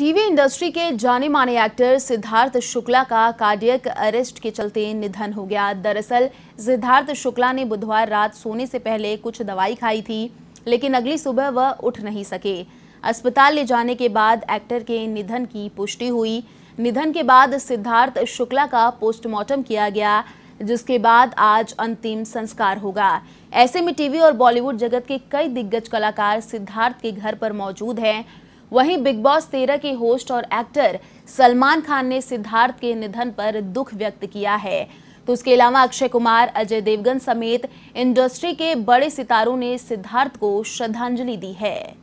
TV industry के जाने माने एक्टर सिद्धार्थ शुक्ला का कार्डियक अरेस्ट के चलते निधन हो गया दरअसल सिद्धार्थ शुक्ला ने बुधवार रात सोने से पहले कुछ दवाई खाई थी लेकिन अगली सुबह वह उठ नहीं सके अस्पताल ले जाने के बाद एक्टर के निधन की पुष्टि हुई निधन के बाद सिद्धार्थ शुक्ला का पोस्टमार्टम किया गया जिसके बाद आज अंतिम संस्कार होगा ऐसे में टीवी और बॉलीवुड जगत के कई दिग्गज कलाकार सिद्धार्थ के घर पर मौजूद हैं वहीं बिग बॉस तेरह के होस्ट और एक्टर सलमान खान ने सिद्धार्थ के निधन पर दुख व्यक्त किया है तो उसके अलावा अक्षय कुमार अजय देवगन समेत इंडस्ट्री के बड़े सितारों ने सिद्धार्थ को श्रद्धांजलि दी है